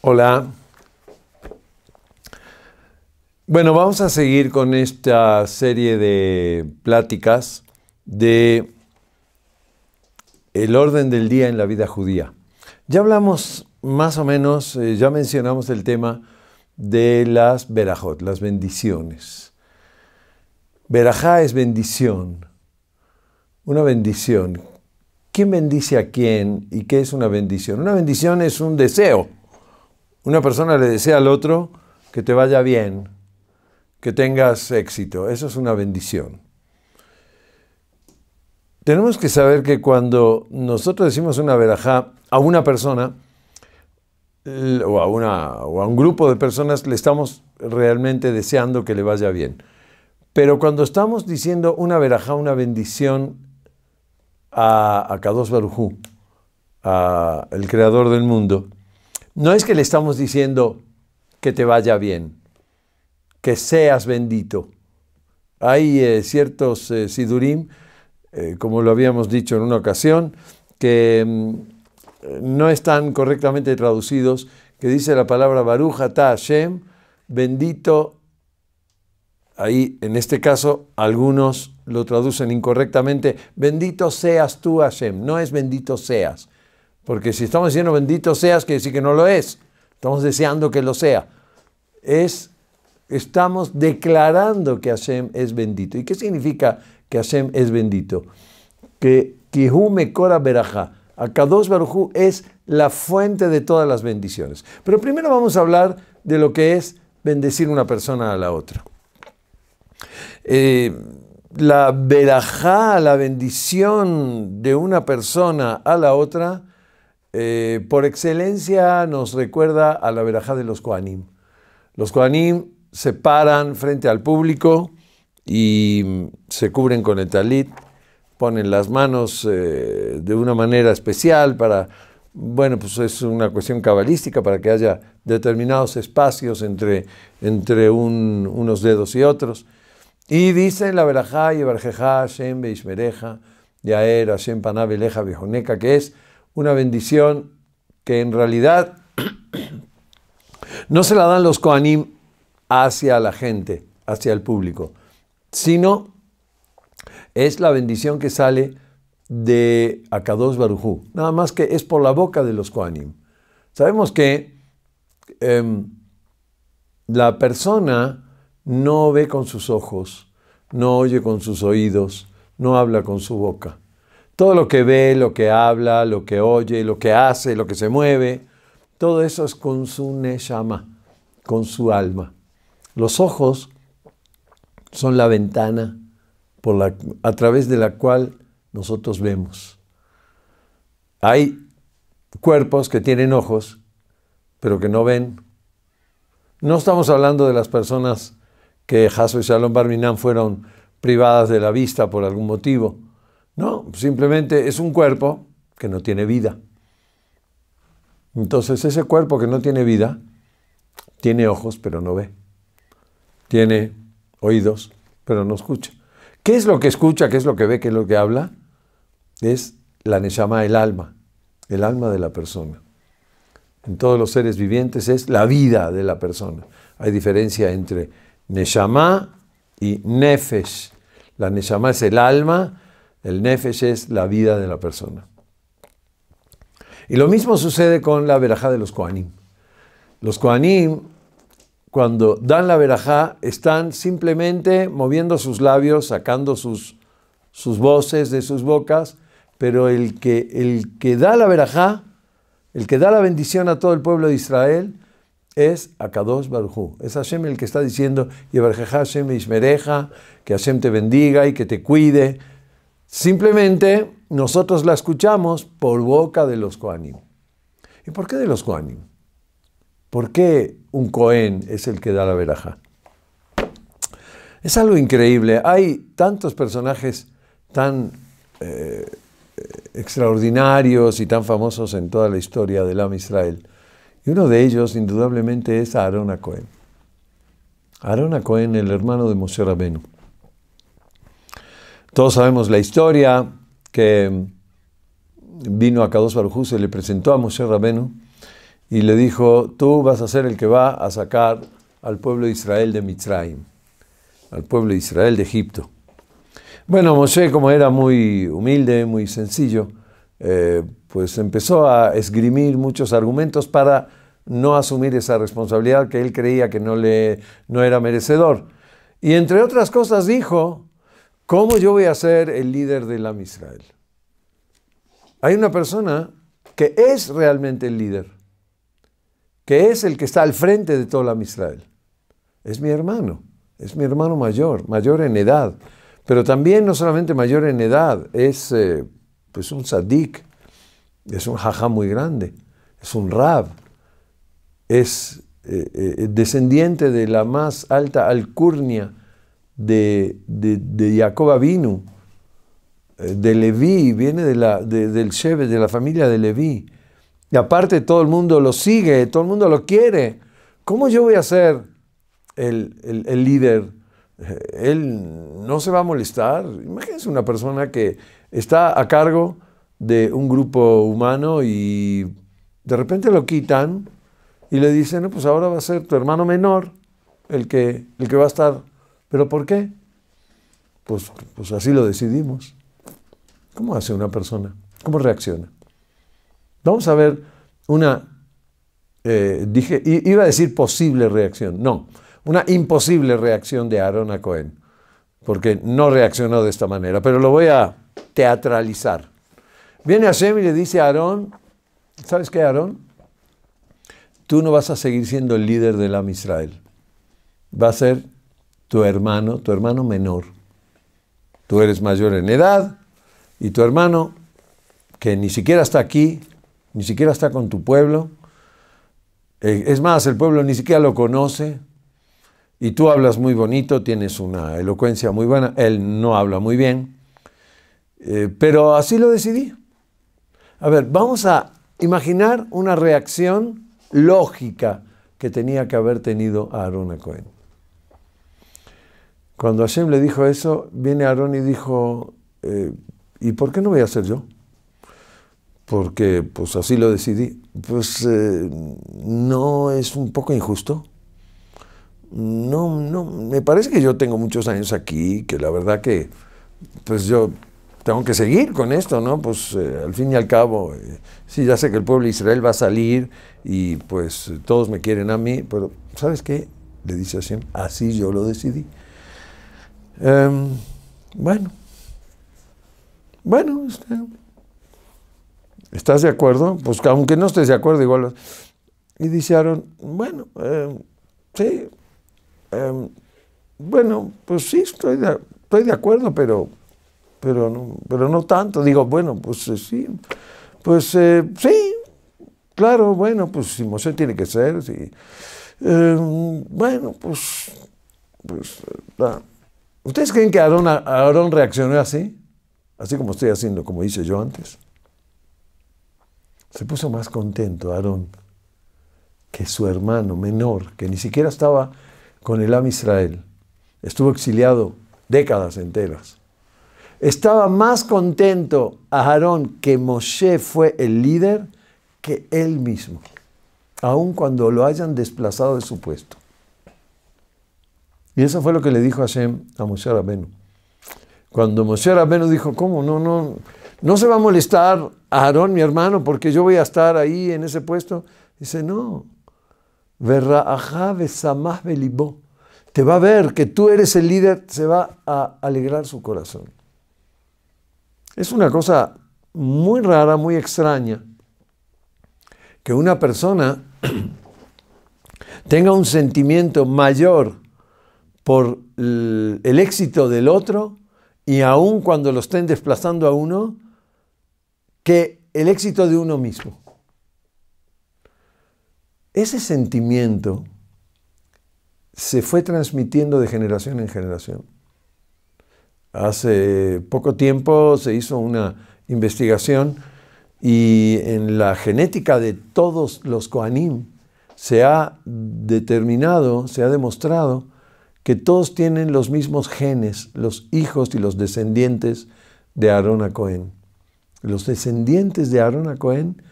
Hola. Bueno, vamos a seguir con esta serie de pláticas de el orden del día en la vida judía. Ya hablamos más o menos, eh, ya mencionamos el tema de las berajot, las bendiciones. Verajá es bendición, una bendición. ¿Quién bendice a quién y qué es una bendición? Una bendición es un deseo. Una persona le desea al otro que te vaya bien, que tengas éxito. Eso es una bendición. Tenemos que saber que cuando nosotros decimos una verajá a una persona, o a, una, un grupo de personas le estamos realmente deseando que le vaya bien. Pero cuando estamos diciendo una verajá, una bendición a, a Kadosh Barujú, a el creador del mundo, no es que le estamos diciendo que te vaya bien, que seas bendito. Hay eh, ciertos eh, sidurim, eh, como lo habíamos dicho en una ocasión, que mm, no están correctamente traducidos, que dice la palabra Baruch Ata Hashem, bendito. Ahí, en este caso, algunos lo traducen incorrectamente. Bendito seas tú, Hashem. No es bendito seas. Porque si estamos diciendo bendito seas, quiere decir que no lo es. Estamos deseando que lo sea. Es, estamos declarando que Hashem es bendito. ¿Y qué significa que Hashem es bendito? Que Kora Akadosh Barujú es la fuente de todas las bendiciones. Pero primero vamos a hablar de lo que es bendecir una persona a la otra. Eh, la verajá, la bendición de una persona a la otra, eh, por excelencia nos recuerda a la verajá de los Koanim. Los Koanim se paran frente al público y se cubren con el talit, ponen las manos eh, de una manera especial para, bueno, pues es una cuestión cabalística para que haya determinados espacios entre, entre unos dedos y otros. Y dice la verajá y barjejá, Hashem Beishmereja, ya era Paná, que es una bendición que en realidad no se la dan los Koanim hacia la gente, hacia el público, sino es la bendición que sale de Akados Barujú, nada más que es por la boca de los Koanim. Sabemos que em, la persona no ve con sus ojos, no oye con sus oídos, no habla con su boca. Todo lo que ve, lo que habla, lo que oye, lo que hace, lo que se mueve, todo eso es con su neshama, con su alma. Los ojos son la ventana por la, a través de la cual nosotros vemos. Hay cuerpos que tienen ojos, pero que no ven. No estamos hablando de las personas que Jaso y Salom Barminán fueron privadas de la vista por algún motivo. No, simplemente es un cuerpo que no tiene vida. Entonces ese cuerpo que no tiene vida tiene ojos pero no ve, tiene oídos pero no escucha. ¿Qué es lo que escucha? ¿Qué es lo que ve? ¿Qué es lo que habla? Es la Neshama, el alma, el alma de la persona. En todos los seres vivientes es la vida de la persona. Hay diferencia entre Neshama y Nefesh. La Neshama es el alma, el Nefesh es la vida de la persona. Y lo mismo sucede con la verajá de los Koanim. Los Koanim cuando dan la verajá, están simplemente moviendo sus labios, sacando sus, sus voces de sus bocas, pero el que, el que da la verajá, el que da la bendición a todo el pueblo de Israel, es Akadosh Barujú. Es Hashem el que está diciendo, y Hashem ismereja, que Hashem te bendiga y que te cuide. Simplemente nosotros la escuchamos por boca de los Koanim. ¿Y por qué de los Koanim? ¿Por qué un Cohen es el que da la veraja? Es algo increíble. Hay tantos personajes tan eh, extraordinarios y tan famosos en toda la historia del Am Israel. Y uno de ellos, indudablemente, es Aarón Cohen. Aarón Cohen, el hermano de Moshe Rabenu. Todos sabemos la historia que vino a Kadosh Baruj y se le presentó a Moshe Rabenu y le dijo, tú vas a ser el que va a sacar al pueblo de Israel de Mitzrayim, al pueblo de Israel de Egipto. Bueno, Moshe, como era muy humilde, muy sencillo, eh, pues empezó a esgrimir muchos argumentos para no asumir esa responsabilidad que él creía que no, le, no era merecedor. Y entre otras cosas dijo, ¿cómo yo voy a ser el líder de la Israel? Hay una persona que es realmente el líder que es el que está al frente de toda la Israel. Es mi hermano, es mi hermano mayor, mayor en edad, pero también no solamente mayor en edad, es eh, pues un sadik, es un jajá muy grande, es un rab, es eh, eh, descendiente de la más alta alcurnia de, de, de Jacob Avinu, de Leví, viene de la, del Shebe, de la familia de Leví. Y aparte todo el mundo lo sigue, todo el mundo lo quiere. ¿Cómo yo voy a ser el, líder? Eh, él no se va a molestar. Imagínense una persona que está a cargo de un grupo humano y de repente lo quitan y le dicen, no, pues ahora va a ser tu hermano menor el que, el que va a estar. ¿Pero por qué? Pues, pues así lo decidimos. ¿Cómo hace una persona? ¿Cómo reacciona? Vamos a ver una, eh, dije, iba a decir posible reacción, no, una imposible reacción de Aarón a Cohen, porque no reaccionó de esta manera, pero lo voy a teatralizar. Viene Hashem y le dice a Aarón, ¿sabes qué, Aarón? Tú no vas a seguir siendo el líder del Am Israel. Va a ser tu hermano, tu hermano menor. Tú eres mayor en edad y tu hermano, que ni siquiera está aquí, ni siquiera está con tu pueblo. Eh, es más, el pueblo ni siquiera lo conoce. Y tú hablas muy bonito, tienes una elocuencia muy buena, él no habla muy bien. Eh, pero así lo decidí. A ver, vamos a imaginar una reacción lógica que tenía que haber tenido Aarón a Cohen. Cuando Hashem le dijo eso, viene Aarón y dijo, eh, ¿y por qué no voy a ser yo? porque pues así lo decidí, pues eh, no es un poco injusto. No, no, me parece que yo tengo muchos años aquí, que la verdad que pues yo tengo que seguir con esto, ¿no? Pues eh, al fin y al cabo, eh, sí, ya sé que el pueblo de Israel va a salir y pues todos me quieren a mí, pero ¿sabes qué? Le dice así: así yo lo decidí. Em, bueno, bueno, este, ¿Estás de acuerdo? Pues aunque no estés de acuerdo, igual. Y dice Aaron, bueno, em, sí, em, bueno, pues sí, estoy de, de acuerdo, pero, pero, no, pero no tanto. Digo, bueno, pues eh, sí, pues eh, sí, claro, bueno, pues si se tiene que ser, sí. Em, bueno, pues, pues eh, ah, ¿ustedes creen que Aaron reaccionó así? Así como estoy haciendo, como hice yo antes. Se puso más contento Aarón que su hermano menor, que ni siquiera estaba con el Am Israel. Estuvo exiliado décadas enteras. Estaba más contento Aarón que Moshe fue el líder que él mismo, aun cuando lo hayan desplazado de su puesto. Y eso fue lo que le dijo Hashem a Moshe Rabenu. Cuando Moshe Rabenu dijo, ¿cómo? No, no, no se va a molestar Aarón, mi hermano, porque yo voy a estar ahí en ese puesto. Dice, no. Te va a ver que tú eres el líder, se va a alegrar su corazón. Es una cosa muy rara, muy extraña, que una persona tenga un sentimiento mayor por el éxito del otro y aun cuando lo estén desplazando a uno, que el éxito de uno mismo. Ese sentimiento se fue transmitiendo de generación en generación. Hace poco tiempo se hizo una investigación y en la genética de todos los Koanim se ha determinado, se ha demostrado que todos tienen los mismos genes, los hijos y los descendientes de Aarón a Cohen los descendientes de Aarón a Cohen,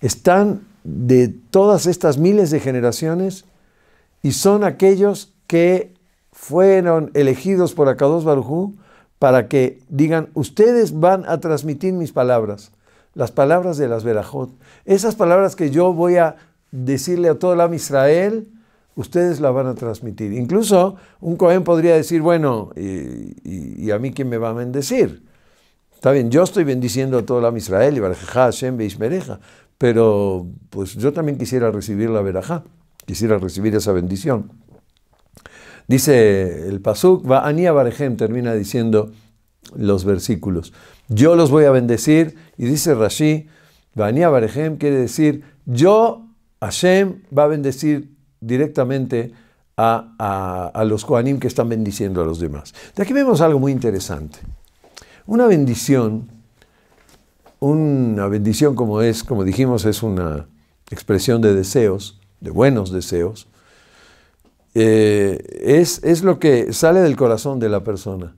están de todas estas miles de generaciones y son aquellos que fueron elegidos por Akados Barujú para que digan, ustedes van a transmitir mis palabras, las palabras de las Berajot, esas palabras que yo voy a decirle a todo el Israel, ustedes la van a transmitir. Incluso un Cohen podría decir, bueno, ¿y, y a mí quién me va a bendecir? Está bien, yo estoy bendiciendo a todo el Israel, y Hashem Beishmereja, pero pues yo también quisiera recibir la verajá, quisiera recibir esa bendición. Dice el Pasuk, Ania Barejem termina diciendo los versículos. Yo los voy a bendecir, y dice Rashi, Ania Barejem quiere decir, yo, Hashem, va a bendecir directamente a, a los Koanim que están bendiciendo a los demás. De aquí vemos algo muy interesante. Una bendición, una bendición como es, como dijimos, es una expresión de deseos, de buenos deseos, eh, es, lo que sale del corazón de la persona.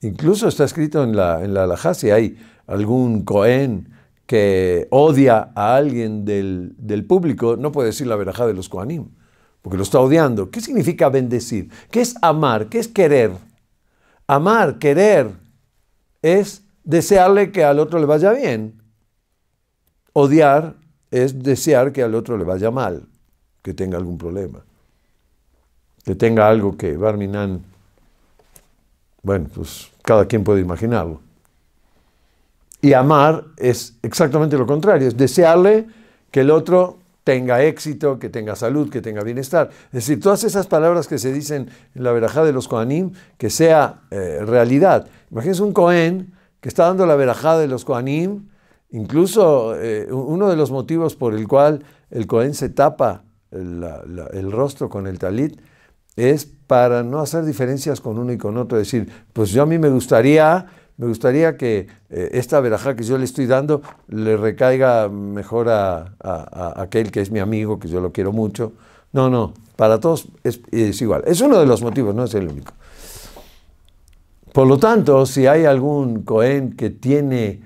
Incluso está escrito en la, en Alajá, si hay algún cohen que odia a alguien del, del público, no puede decir la verajá de los coanim, porque lo está odiando. ¿Qué significa bendecir? ¿Qué es amar? ¿Qué es querer? Amar, querer, es desearle que al otro le vaya bien. Odiar es desear que al otro le vaya mal, que tenga algún problema, que tenga algo que Barminan, bueno, pues cada quien puede imaginarlo. Y amar es exactamente lo contrario, es desearle que el otro tenga éxito, que tenga salud, que tenga bienestar. Es decir, todas esas palabras que se dicen en la verajada de los Koanim, que sea eh, realidad. Imagínense un Cohen que está dando la verajada de los Koanim, incluso eh, uno de los motivos por el cual el Kohen se tapa el rostro con el talit es para no hacer diferencias con uno y con otro. Es decir, pues yo a mí me gustaría me gustaría que eh, esta verajá que yo le estoy dando le recaiga mejor a, aquel que es mi amigo, que yo lo quiero mucho. No, no, para todos es, igual. Es uno de los motivos, no es el único. Por lo tanto, si hay algún cohen que tiene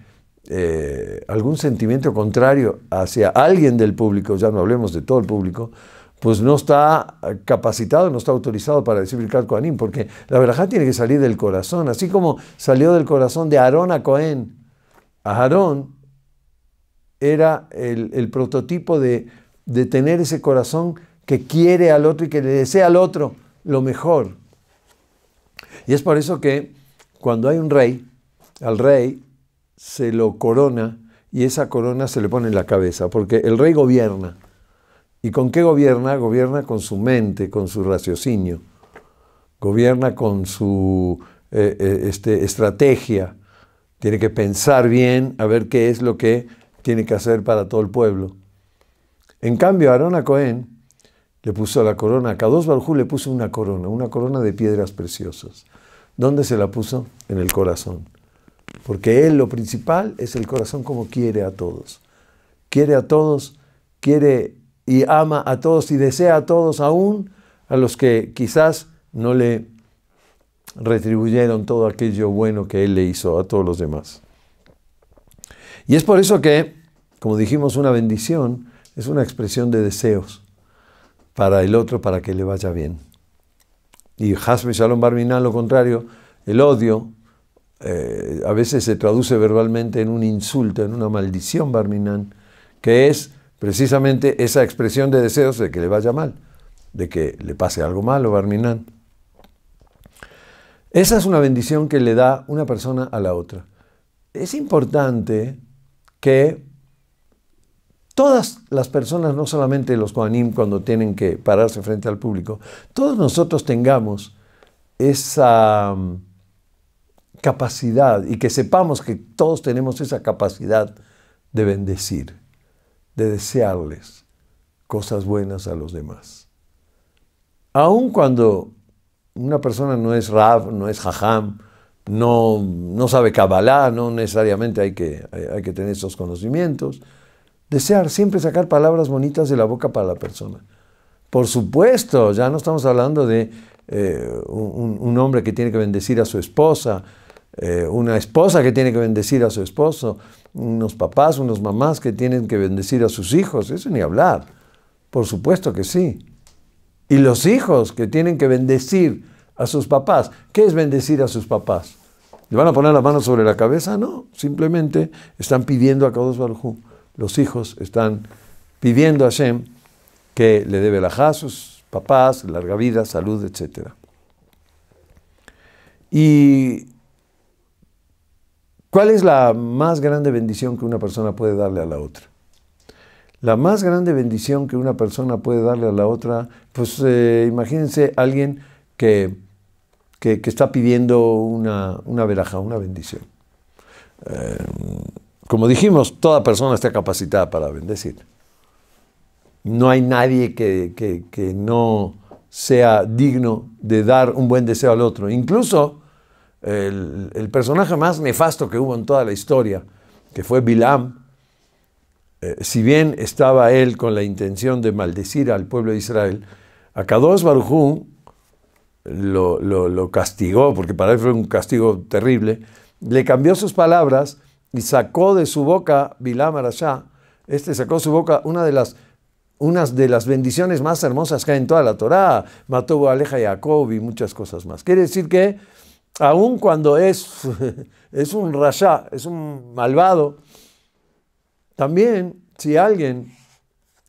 eh, algún sentimiento contrario hacia alguien del público, ya no hablemos de todo el público, pues no está capacitado, no está autorizado para decir Birkat Kohanim, porque la verdad tiene que salir del corazón, así como salió del corazón de Aarón a Cohen. Aarón era el, prototipo de, de, tener ese corazón que quiere al otro y que le desea al otro lo mejor. Y es por eso que cuando hay un rey, al rey se lo corona y esa corona se le pone en la cabeza, porque el rey gobierna. ¿Y con qué gobierna? Gobierna con su mente, con su raciocinio, gobierna con su eh, eh, este, estrategia, tiene que pensar bien a ver qué es lo que tiene que hacer para todo el pueblo. En cambio, Aarón a Cohen le puso la corona, a Kadosh Barjú le puso una corona, una corona de piedras preciosas. ¿Dónde se la puso? En el corazón. Porque él lo principal es el corazón como quiere a todos. Quiere a todos, quiere y ama a todos y desea a todos aún a los que quizás no le retribuyeron todo aquello bueno que él le hizo a todos los demás. Y es por eso que, como dijimos, una bendición es una expresión de deseos para el otro para que le vaya bien. Y Hasbe Shalom Barminan, lo contrario, el odio eh, a veces se traduce verbalmente en un insulto, en una maldición Barminan, que es precisamente esa expresión de deseos de que le vaya mal, de que le pase algo malo, Barminan. Esa es una bendición que le da una persona a la otra. Es importante que todas las personas, no solamente los coanim cuando tienen que pararse frente al público, todos nosotros tengamos esa mm, capacidad y que sepamos que todos tenemos esa capacidad de bendecir de desearles cosas buenas a los demás. Aun cuando una persona no es rab, no es jajam, no, sabe Kabbalah, no necesariamente hay que, que tener esos conocimientos. Desear, siempre sacar palabras bonitas de la boca para la persona. Por supuesto, ya no estamos hablando de eh, un hombre que tiene que bendecir a su esposa, eh, una esposa que tiene que bendecir a su esposo, unos papás, unos mamás que tienen que bendecir a sus hijos, eso ni hablar, por supuesto que sí. Y los hijos que tienen que bendecir a sus papás, ¿qué es bendecir a sus papás? ¿Le van a poner las manos sobre la cabeza? No, simplemente están pidiendo a Kadosh Baruj los hijos están pidiendo a Shem que le dé velaja a sus papás, larga vida, salud, etc. Y ¿Cuál es la más grande bendición que una persona puede darle a la otra? La más grande bendición que una persona puede darle a la otra, pues eh, imagínense alguien que, está pidiendo una, una veraja, una bendición. Eh, como dijimos, toda persona está capacitada para bendecir. No hay nadie que, que, no sea digno de dar un buen deseo al otro. Incluso el, personaje más nefasto que hubo en toda la historia, que fue Bilam, eh, si bien estaba él con la intención de maldecir al pueblo de Israel, a Kadosh Barujú lo, lo, castigó, porque para él fue un castigo terrible, le cambió sus palabras y sacó de su boca Bilam Arashá, este sacó de su boca una de las unas de las bendiciones más hermosas que hay en toda la Torá, mató a Aleja Jacob y muchas cosas más. Quiere decir que aun cuando es, es un rayá, es un malvado, también si alguien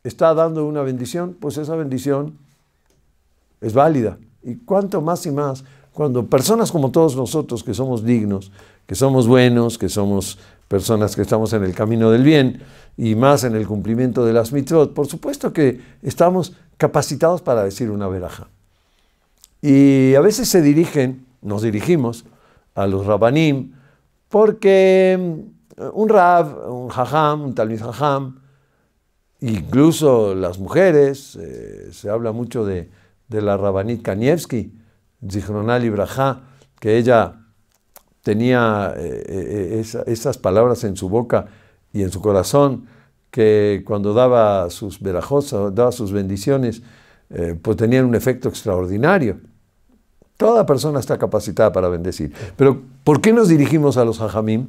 está dando una bendición, pues esa bendición es válida. Y cuanto más y más, cuando personas como todos nosotros que somos dignos, que somos buenos, que somos personas que estamos en el camino del bien y más en el cumplimiento de las mitzvot, por supuesto que estamos capacitados para decir una veraja. Y a veces se dirigen nos dirigimos a los rabanim, porque mm, un rab, un jajam, un talmiz jajam, incluso las mujeres, eh, se habla mucho de, de la rabanit Kanievski, Zichronal Ibrahá, que ella tenía eh, eh, esas palabras en su boca y en su corazón, que cuando daba sus verajosas, daba sus bendiciones, pues tenían un efecto extraordinario. Toda persona está capacitada para bendecir. Pero ¿por qué nos dirigimos a los hajamim?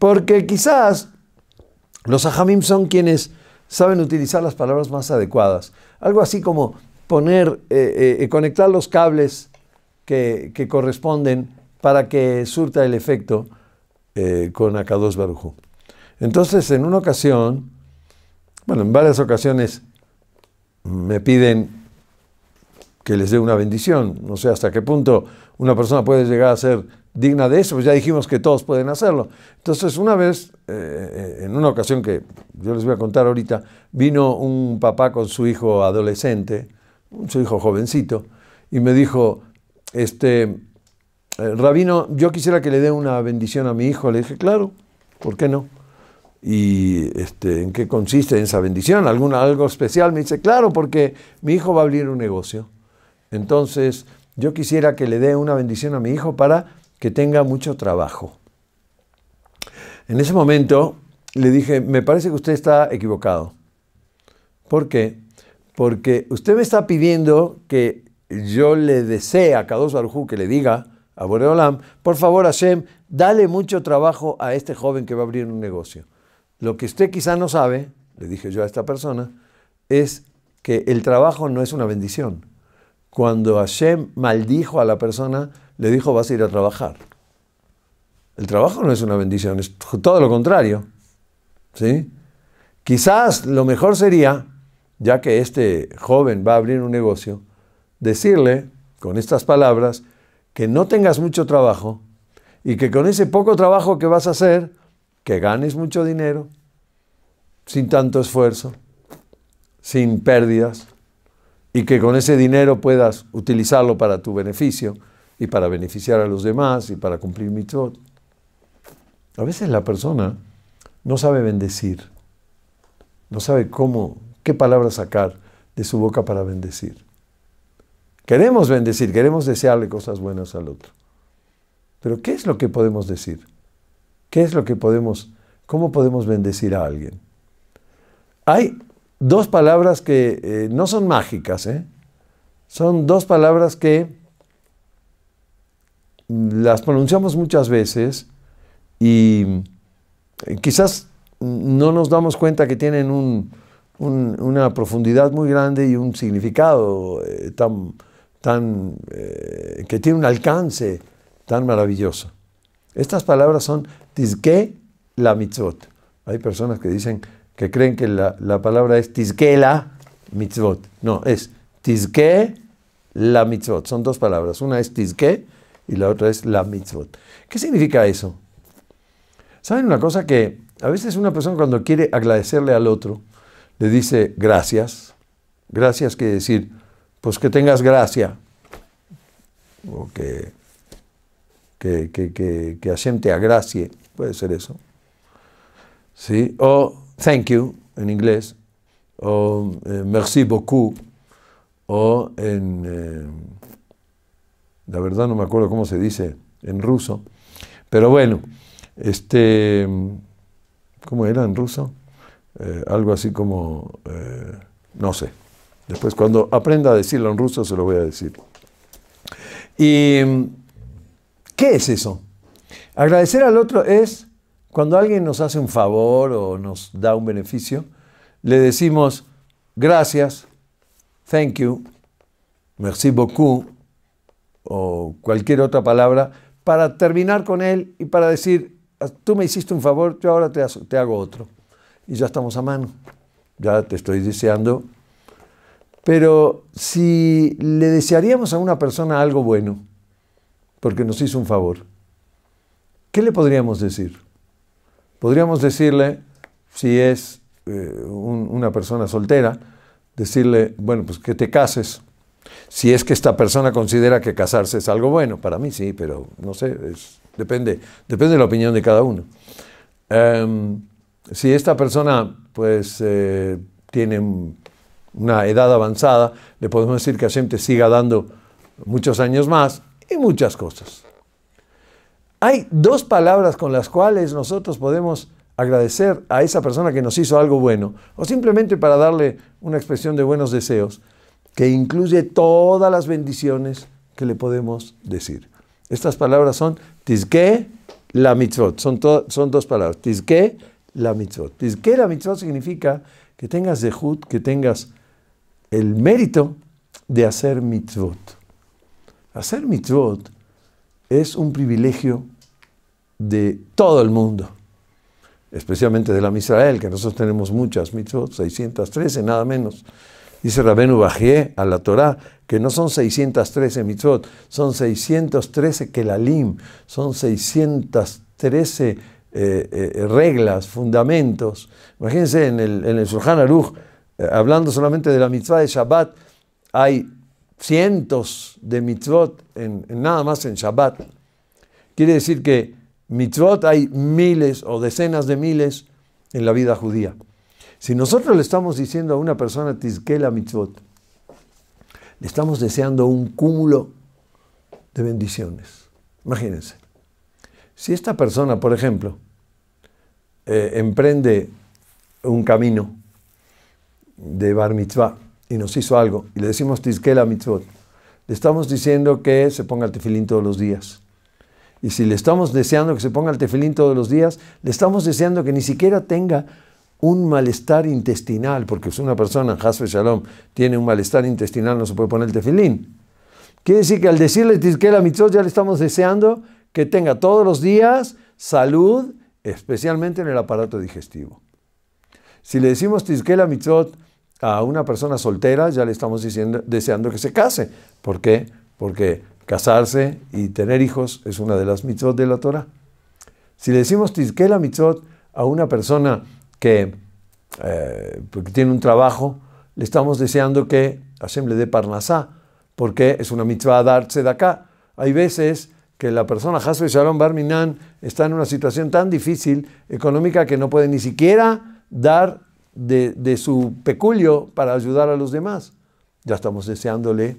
Porque quizás los hajamim son quienes saben utilizar las palabras más adecuadas. Algo así como poner, eh, eh, conectar los cables que, corresponden para que surta el efecto eh, con con Akados Barujú. Entonces, en una ocasión, bueno, en varias ocasiones me piden que les dé una bendición. No sé hasta qué punto una persona puede llegar a ser digna de eso, pues ya dijimos que todos pueden hacerlo. Entonces, una vez, eh, en una ocasión que yo les voy a contar ahorita, vino un papá con su hijo adolescente, su hijo jovencito, y me dijo, este, eh, Rabino, yo quisiera que le dé una bendición a mi hijo. Le dije, claro, ¿por qué no? ¿Y este, en qué consiste esa bendición? ¿Alguna, ¿Algo especial? Me dice, claro, porque mi hijo va a abrir un negocio. Entonces, yo quisiera que le dé una bendición a mi hijo para que tenga mucho trabajo. En ese momento le dije, me parece que usted está equivocado. ¿Por qué? Porque usted me está pidiendo que yo le desee a Kadosh Barujú que le diga a Boreolam, por favor Hashem, dale mucho trabajo a este joven que va a abrir un negocio. Lo que usted quizá no sabe, le dije yo a esta persona, es que el trabajo no es una bendición cuando Hashem maldijo a la persona, le dijo vas a ir a trabajar. El trabajo no es una bendición, es todo lo contrario. ¿sí? Quizás lo mejor sería, ya que este joven va a abrir un negocio, decirle con estas palabras que no tengas mucho trabajo y que con ese poco trabajo que vas a hacer, que ganes mucho dinero, sin tanto esfuerzo, sin pérdidas, y que con ese dinero puedas utilizarlo para tu beneficio y para beneficiar a los demás y para cumplir mitzvot. A veces la persona no sabe bendecir, no sabe cómo, qué palabra sacar de su boca para bendecir. Queremos bendecir, queremos desearle cosas buenas al otro. Pero ¿qué es lo que podemos decir? ¿Qué es lo que podemos, cómo podemos bendecir a alguien? Hay dos palabras que eh, no son mágicas, ¿eh? son dos palabras que las pronunciamos muchas veces y eh, quizás no nos damos cuenta que tienen una profundidad muy grande y un significado tan, tan que tiene un alcance tan maravilloso. Estas palabras son tizke la mitzot. Hay personas que dicen que creen que la, la palabra es la mitzvot. No, es tizke la mitzvot. Son dos palabras. Una es tizke y la otra es la mitzvot. ¿Qué significa eso? ¿Saben una cosa que a veces una persona cuando quiere agradecerle al otro, le dice gracias. Gracias quiere decir, pues que tengas gracia. O que, que, que, que, Puede ser eso. ¿Sí? O thank you en inglés, o eh, merci beaucoup, o en, eh, la verdad no me acuerdo cómo se dice en ruso, pero bueno, este, ¿cómo era en ruso? Eh, algo así como, no sé, después cuando aprenda a decirlo en ruso se lo voy a decir. ¿Y qué es eso? Agradecer al otro es cuando alguien nos hace un favor o nos da un beneficio, le decimos gracias, thank you, merci beaucoup o cualquier otra palabra para terminar con él y para decir, tú me hiciste un favor, yo ahora te hago otro. Y ya estamos a mano, ya te estoy deseando. Pero si le desearíamos a una persona algo bueno, porque nos hizo un favor, ¿qué le podríamos decir? Podríamos decirle, si es eh, una persona soltera, decirle, bueno, pues que te cases. Si es que esta persona considera que casarse es algo bueno, para mí sí, pero no sé, depende, depende de la opinión de cada uno. Em, si esta persona pues eh, tiene una edad avanzada, le podemos decir que a te siga dando muchos años más y muchas cosas. Hay dos palabras con las cuales nosotros podemos agradecer a esa persona que nos hizo algo bueno, o simplemente para darle una expresión de buenos deseos, que incluye todas las bendiciones que le podemos decir. Estas palabras son tizke la mitzvot, son, dos palabras, tizke la mitzvot. Tizke la mitzvot significa que tengas dejud, que tengas el mérito de hacer mitzvot. Hacer mitzvot es un privilegio de todo el mundo, especialmente de la Misrael, que nosotros tenemos muchas, mitzvot, 613 nada menos. Dice Rabenu Bajie a la Torá que no son 613 mitzvot, son 613 kelalim, son 613 eh, eh, reglas, fundamentos. Imagínense en el, en el Surjan Aruch, eh, hablando solamente de la mitzvah de Shabbat, hay cientos de mitzvot en, nada más en Shabbat. Quiere decir que mitzvot hay miles o decenas de miles en la vida judía. Si nosotros le estamos diciendo a una persona tizkela mitzvot, le estamos deseando un cúmulo de bendiciones. Imagínense, si esta persona, por ejemplo, eh, emprende un camino de bar mitzvah y nos hizo algo y le decimos tizkela mitzvot, le estamos diciendo que se ponga el tefilín todos los días, y si le estamos deseando que se ponga el tefilín todos los días, le estamos deseando que ni siquiera tenga un malestar intestinal, porque si una persona, Hasbe Shalom, tiene un malestar intestinal, no se puede poner el tefilín. Quiere decir que al decirle Tizkela Mitzot, ya le estamos deseando que tenga todos los días salud, especialmente en el aparato digestivo. Si le decimos Tizkela Mitzot a una persona soltera, ya le estamos diciendo, deseando que se case. ¿Por qué? Porque Casarse y tener hijos es una de las mitzvot de la Torah. Si le decimos la mitzvot a una persona eh, pues, que tiene un trabajo, le estamos deseando que Hashem le dé parnasá, porque es una mitzvah darse de acá. Hay veces que la persona, Hasbe Shalom Barminan, está en una situación tan difícil económica que no puede ni siquiera dar de, de su peculio para ayudar a los demás. Ya estamos deseándole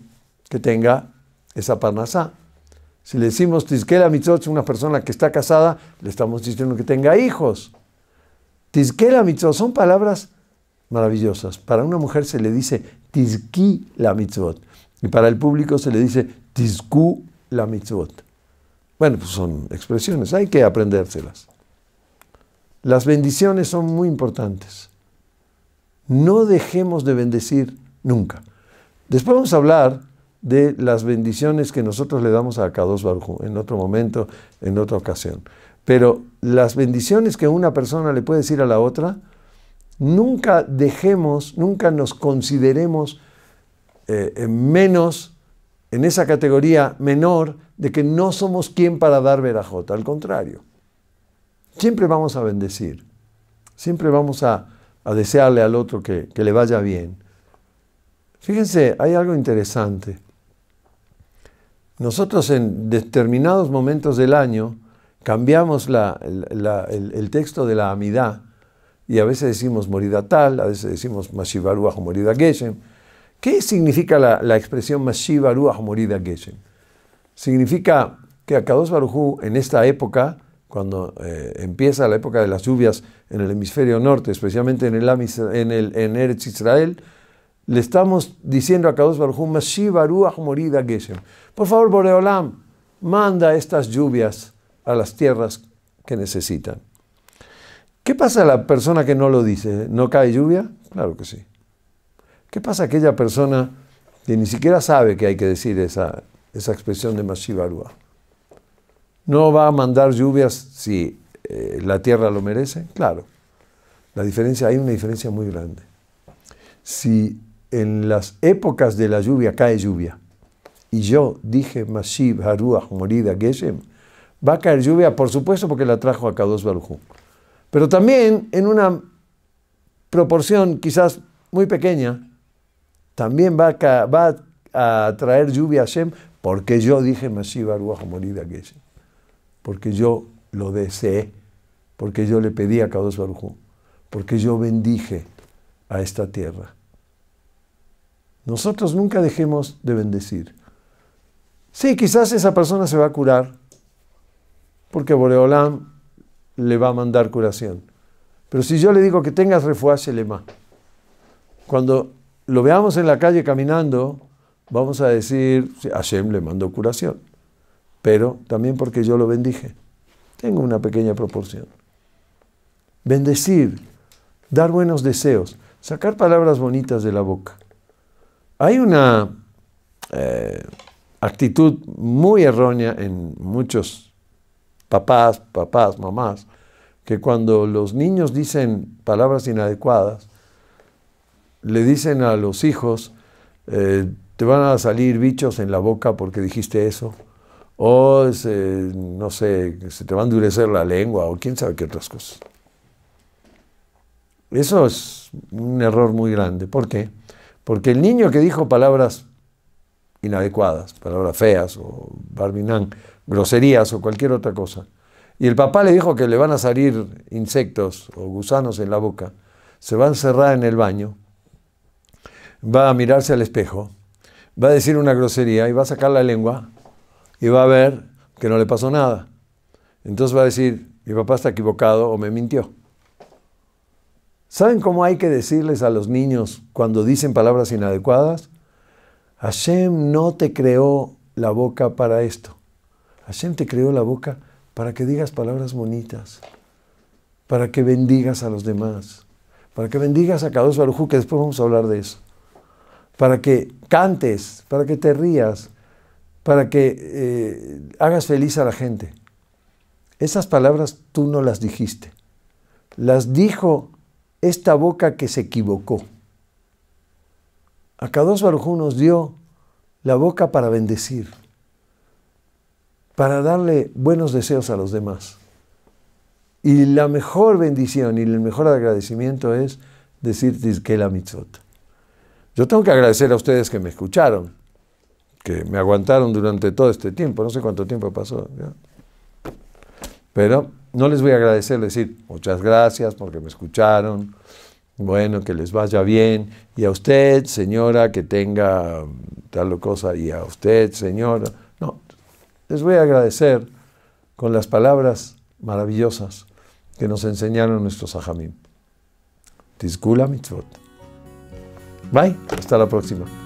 que tenga esa parnasá. Si le decimos mitzvot a una persona que está casada, le estamos diciendo que tenga hijos. Tizquela mitzvot son palabras maravillosas. Para una mujer se le dice Tizki la Mitzvot y para el público se le dice Tizku la Mitzvot. Bueno, pues son expresiones, hay que aprendérselas. Las bendiciones son muy importantes. No dejemos de bendecir nunca. Después vamos a hablar de las bendiciones que nosotros le damos a Kadosh Baruj en otro momento, en otra ocasión. Pero las bendiciones que una persona le puede decir a la otra, nunca dejemos, nunca nos consideremos eh, eh, menos, en esa categoría menor, de que no somos quien para dar verajota. Al contrario, siempre vamos a bendecir, siempre vamos a, desearle al otro que, que le vaya bien. Fíjense, hay algo interesante. Nosotros en determinados momentos del año cambiamos el, texto de la Amidá y a veces decimos morida tal, a veces decimos Mashivaru o morida geshem. ¿Qué significa la, expresión Mashivaru morida geshem? Significa que Kadosh Barujú en esta época, cuando eh, empieza la época de las lluvias en el hemisferio norte, especialmente en el, en Eretz Israel, le estamos diciendo a Kadosh Baruj Hu, morida Geshem. Por favor, Boreolam, manda estas lluvias a las tierras que necesitan. ¿Qué pasa a la persona que no lo dice? ¿No cae lluvia? Claro que sí. ¿Qué pasa a aquella persona que ni siquiera sabe que hay que decir esa, esa expresión de Mashivarua? ¿No va a mandar lluvias si eh, la tierra lo merece? Claro. La diferencia, hay una diferencia muy grande. Si en las épocas de la lluvia cae lluvia. Y yo dije, Masib, haruah Morida, Geshem, va a caer lluvia, por supuesto, porque la trajo a Kadosh Barujú. Pero también en una proporción quizás muy pequeña, también va a, va a traer lluvia a porque yo dije, Masib, haruah Morida, Geshem. Porque yo lo deseé, porque yo le pedí a Kadosh Barujú, porque yo bendije a esta tierra. Nosotros nunca dejemos de bendecir. Sí, quizás esa persona se va a curar, porque Boreolam le va a mandar curación. Pero si yo le digo que tengas refuaje lema, cuando lo veamos en la calle caminando, vamos a decir, Hashem le mandó curación, pero también porque yo lo bendije. Tengo una pequeña proporción. Bendecir, dar buenos deseos, sacar palabras bonitas de la boca. Hay una eh, actitud muy errónea en muchos papás, papás, mamás, que cuando los niños dicen palabras inadecuadas, le dicen a los hijos, eh, te van a salir bichos en la boca porque dijiste eso, o no sé, se te va a endurecer la lengua, o quién sabe qué otras cosas. Eso es un error muy grande. ¿Por qué? Porque el niño que dijo palabras inadecuadas, palabras feas o barbinán, groserías o cualquier otra cosa, y el papá le dijo que le van a salir insectos o gusanos en la boca, se va a encerrar en el baño, va a mirarse al espejo, va a decir una grosería y va a sacar la lengua y va a ver que no le pasó nada. Entonces va a decir, mi papá está equivocado o me mintió. ¿Saben cómo hay que decirles a los niños cuando dicen palabras inadecuadas? Hashem no te creó la boca para esto. Hashem te creó la boca para que digas palabras bonitas, para que bendigas a los demás, para que bendigas a Kadosh Baruj que después vamos a hablar de eso, para que cantes, para que te rías, para que eh, hagas feliz a la gente. Esas palabras tú no las dijiste, las dijo esta boca que se equivocó. A Akadosh Barujú nos dio la boca para bendecir, para darle buenos deseos a los demás. Y la mejor bendición y el mejor agradecimiento es decir que la Yo tengo que agradecer a ustedes que me escucharon, que me aguantaron durante todo este tiempo, no sé cuánto tiempo pasó. Pero no les voy a agradecer, decir muchas gracias porque me escucharon, bueno, que les vaya bien, y a usted, señora, que tenga mm, tal cosa, y a usted, señora. No, les voy a agradecer con las palabras maravillosas que nos enseñaron nuestros ajamim. Tisgula mitzvot. Bye, hasta la próxima.